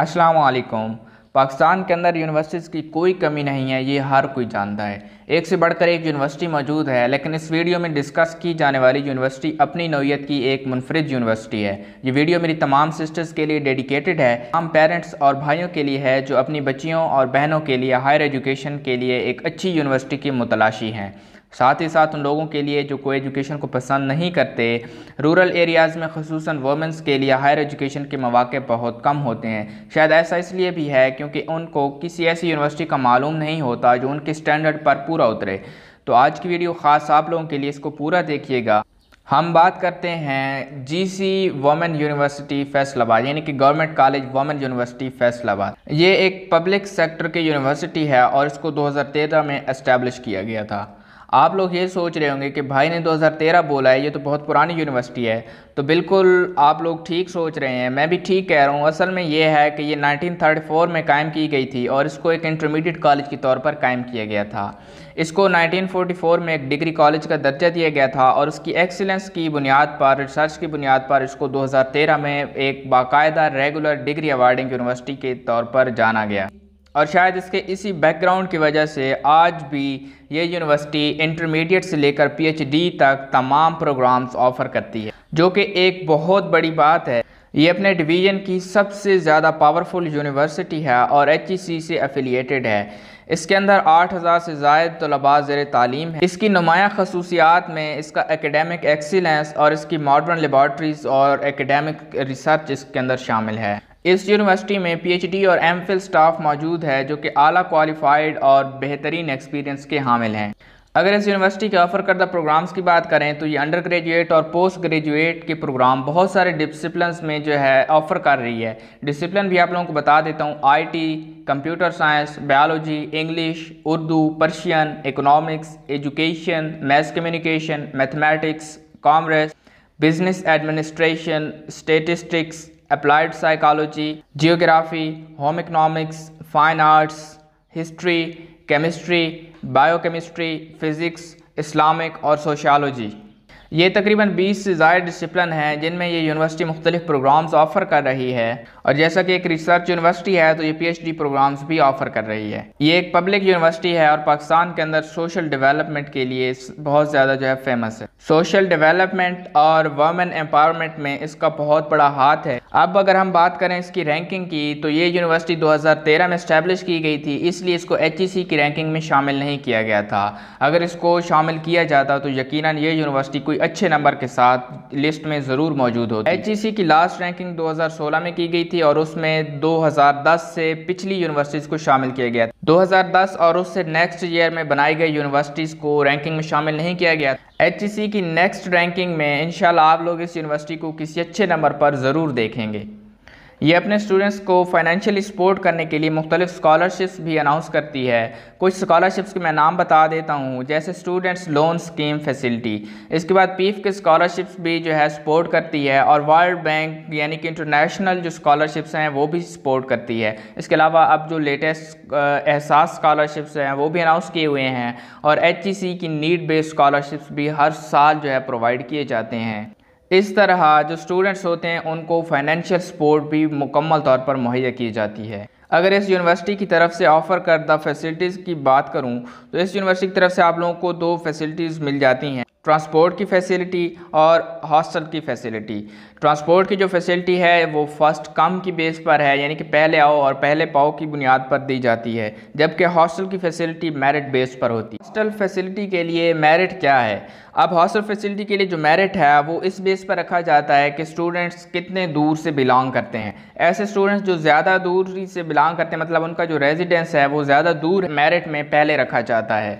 असलकुम पाकिस्तान के अंदर यूनिवर्सिटीज़ की कोई कमी नहीं है ये हर कोई जानता है एक से बढ़कर एक यूनिवर्सिटी मौजूद है लेकिन इस वीडियो में डिस्कस की जाने वाली यूनिवर्सिटी अपनी नोयत की एक मुनफरद यूनिवर्सिटी है ये वीडियो मेरी तमाम सिस्टर्स के लिए डेडिकेटेड है तमाम पेरेंट्स और भाइयों के लिए है जो अपनी बच्चियों और बहनों के लिए हायर एजुकेशन के लिए एक अच्छी यूनिवर्सिटी की मुतलाशी हैं साथ ही साथ उन लोगों के लिए जो को एजुकेशन को पसंद नहीं करते रूरल एरियाज़ में खसूस वमेंस के लिए हायर एजुकेशन के मौाक़े बहुत कम होते हैं शायद ऐसा इसलिए भी है क्योंकि उनको किसी ऐसी यूनिवर्सिटी का मालूम नहीं होता जो उनके स्टैंडर्ड पर पूरा उतरे तो आज की वीडियो ख़ास आप लोगों के लिए इसको पूरा देखिएगा हम बात करते हैं जीसी वमेन यूनिवर्सिटी फैसलाबाद यानी कि government college women university Faisalabad ये एक पब्लिक सेक्टर की यूनिवर्सिटी है और इसको 2013 में इस्टेब्लिश किया गया था आप लोग ये सोच रहे होंगे कि भाई ने 2013 बोला है ये तो बहुत पुरानी यूनिवर्सिटी है तो बिल्कुल आप लोग ठीक सोच रहे हैं मैं भी ठीक कह रहा हूँ असल में ये है कि ये 1934 में कायम की गई थी और इसको एक इंटरमीडिएट कॉलेज के तौर पर कायम किया गया था इसको 1944 में एक डिग्री कॉलेज का दर्जा दिया गया था और उसकी एक्सीलेंस की बुनियाद पर रिसर्च की बुनियाद पर इसको 2013 में एक बाकायदा रेगुलर डिग्री अवार्डिंग यूनिवर्सिटी के तौर पर जाना गया और शायद इसके इसी बैकग्राउंड की वजह से आज भी ये यूनिवर्सिटी इंटरमीडिएट से लेकर पीएचडी तक तमाम प्रोग्राम्स ऑफ़र करती है जो कि एक बहुत बड़ी बात है ये अपने डिवीज़न की सबसे ज़्यादा पावरफुल यूनिवर्सिटी है और एच e से एफिलिएटेड है इसके अंदर 8000 से जायद तलबा ज़र तालीम है इसकी नुमाया खसूसियात में इसका एकेडमिक एक्सीलेंस और इसकी मॉडर्न लेबॉर्ट्रीज़ और एकेडमिक रिसर्च इसके अंदर शामिल है इस यूनिवर्सिटी में पीएचडी और एम स्टाफ मौजूद है जो कि आला क्वालिफाइड और बेहतरीन एक्सपीरियंस के हामिल हैं अगर इस यूनिवर्सिटी के ऑफर करदा प्रोग्राम्स की बात करें तो ये अंडर ग्रेजुएट और पोस्ट ग्रेजुएट के प्रोग्राम बहुत सारे डिसिप्लिन में जो है ऑफ़र कर रही है डिसिप्लिन भी आप लोगों को बता देता हूँ IT, computer science biology English Urdu Persian economics education math communication mathematics commerce business administration statistics applied psychology, geography, home economics, fine arts, history, chemistry, biochemistry, physics, Islamic or sociology. ये तकरीबन 20 से ज़ायद डिसिप्लिन हैं जिनमें ये यूनिवर्सिटी मुख्तलिफ programmes offer कर रही है और जैसा कि एक रिसर्च यूनिवर्सिटी है तो ये पीएचडी प्रोग्राम्स भी ऑफ़र कर रही है ये एक पब्लिक यूनिवर्सिटी है और पाकिस्तान के अंदर सोशल डेवलपमेंट के लिए बहुत ज़्यादा जो है फेमस है सोशल डेवलपमेंट और वमेन एम्पावरमेंट में इसका बहुत बड़ा हाथ है अब अगर हम बात करें इसकी रैंकिंग की तो ये यूनिवर्सिटी तेरह में स्टैब्लिश की गई थी इसलिए इसको एच e की रैंकिंग में शामिल नहीं किया गया था अगर इसको शामिल किया जाता तो यकीन ये यूनिवर्सिटी कोई कोई अच्छे नंबर के साथ लिस्ट में ज़रूर मौजूद होती एच e की लास्ट रैंकिंग 2016 में की गई थी और उसमें 2010 से पिछली यूनिवर्सिटीज़ को शामिल किया गया 2010 और उससे नेक्स्ट ईयर में बनाई गई यूनिवर्सिटीज़ को रैंकिंग में शामिल नहीं किया गया एच e की नेक्स्ट रैंकिंग में इनशाला आप लोग इस यूनिवर्सिटी को किसी अच्छे नंबर पर ज़रूर देखेंगे ये अपने स्टूडेंट्स को फाइनेंशियली सपोर्ट करने के लिए मुख्तलिफ स्कॉलरशिप्स भी अनाउंस करती है कुछ स्कॉलरशिप्स के मैं नाम बता देता हूँ जैसे स्टूडेंट्स लोन स्कीम फैसिलिटी इसके बाद पीफ के स्कॉलरशिप्स भी जो है सपोर्ट करती है और वर्ल्ड बैंक यानी कि इंटरनेशनल जो स्कॉलरशिप्स हैं वो भी सपोर्ट करती है इसके अलावा अब जो लेटेस्ट एहसास स्कॉलरशिप्स हैं वो भी अनाउंस किए हुए हैं और एच की नीड बेस्ड स्कॉलरशिप्स भी हर साल जो है प्रोवाइड किए जाते हैं इस तरह जो स्टूडेंट्स होते हैं उनको फाइनेंशियल सपोर्ट भी मुकम्मल तौर पर मुहैया की जाती है अगर इस यूनिवर्सिटी की तरफ से ऑफ़र करदा फैसिलिटीज़ की बात करूं तो इस यूनिवर्सिटी की तरफ से आप लोगों को दो फैसिलिटीज़ मिल जाती हैं ट्रांसपोर्ट की फैसिलिटी और हॉस्टल की फैसिलिटी ट्रांसपोर्ट की जो फैसिलिटी है वो फर्स्ट कम की बेस पर है यानी कि पहले आओ और पहले पाओ की बुनियाद पर दी जाती है जबकि हॉस्टल की फैसिलिटी मेरिट बेस पर होती है हॉस्टल फैसिलिटी के लिए मेरिट क्या है अब हॉस्टल फैसिलिटी के लिए जो मेरिट है वो इस बेस पर रखा जाता है कि स्टूडेंट्स कितने दूर से बिलोंग करते हैं ऐसे स्टूडेंट्स जो ज़्यादा दूर से बिलोंग करते हैं मतलब उनका जो रेजिडेंस है वो ज़्यादा दूर मेरिट में पहले रखा जाता है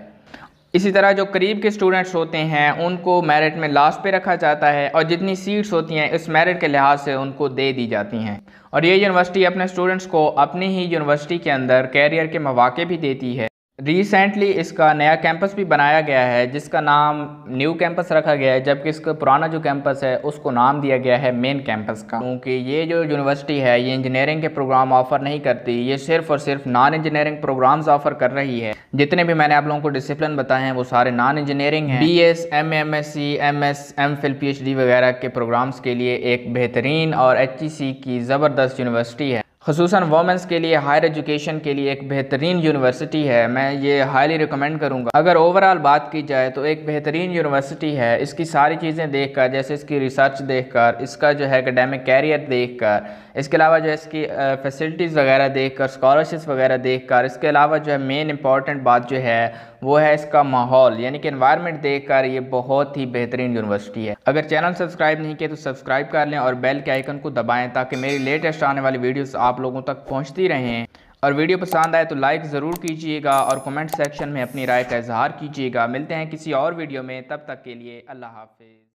इसी तरह जो करीब के स्टूडेंट्स होते हैं उनको मेरिट में लास्ट पे रखा जाता है और जितनी सीट्स होती हैं इस मेरिट के लिहाज से उनको दे दी जाती हैं और ये यूनिवर्सिटी अपने स्टूडेंट्स को अपनी ही यूनिवर्सिटी के अंदर कैरियर के मौाक़े भी देती है रिसेंटली इसका नया कैंपस भी बनाया गया है जिसका नाम न्यू कैंपस रखा गया है जबकि इसका पुराना जो कैंपस है उसको नाम दिया गया है मेन कैंपस का क्योंकि ये जो यूनिवर्सिटी है ये इंजीनियरिंग के प्रोग्राम ऑफर नहीं करती ये सिर्फ और सिर्फ नॉन इंजीनियरिंग प्रोग्राम्स ऑफर कर रही है जितने भी मैंने आप लोगों को डिसिप्लिन बताए हैं वो सारे नॉन इंजीनियरिंग हैं B S M M S C M S M Phil P H D वगैरह के प्रोग्राम्स के लिए एक बेहतरीन और एच ई सी की ज़बरदस्त यूनिवर्सिटी है खसूस वोमेंस के लिए हायर एजुकेशन के लिए एक बेहतरीन यूनिवर्सिटी है मैं ये हाईली रिकमेंड करूँगा अगर ओवरऑल बात की जाए तो एक बेहतरीन यूनिवर्सिटी है इसकी सारी चीज़ें देख कर जैसे इसकी रिसर्च देख कर इसका जो है एकेडमिक कैरियर देख कर इसके अलावा जो है इसकी फैसिलिटीज़ वगैरह देख कर स्कॉलरशिप्स वगैरह देख कर इसके अलावा जो है मेन इंपॉर्टेंट बात जो है वो है इसका माहौल यानी कि इन्वायरमेंट देख कर ये बहुत ही बेहतरीन यूनिवर्सिटी है अगर चैनल सब्सक्राइब नहीं किया तो सब्सक्राइब कर लें और बेल के आइकन को दबाएँ ताकि मेरी लेटेस्ट आने वाली वीडियोज़ आप आप लोगों तक पहुँचती रहें और वीडियो पसंद आए तो लाइक ज़रूर कीजिएगा और कमेंट सेक्शन में अपनी राय का इजहार कीजिएगा मिलते हैं किसी और वीडियो में तब तक के लिए अल्लाह हाफिज़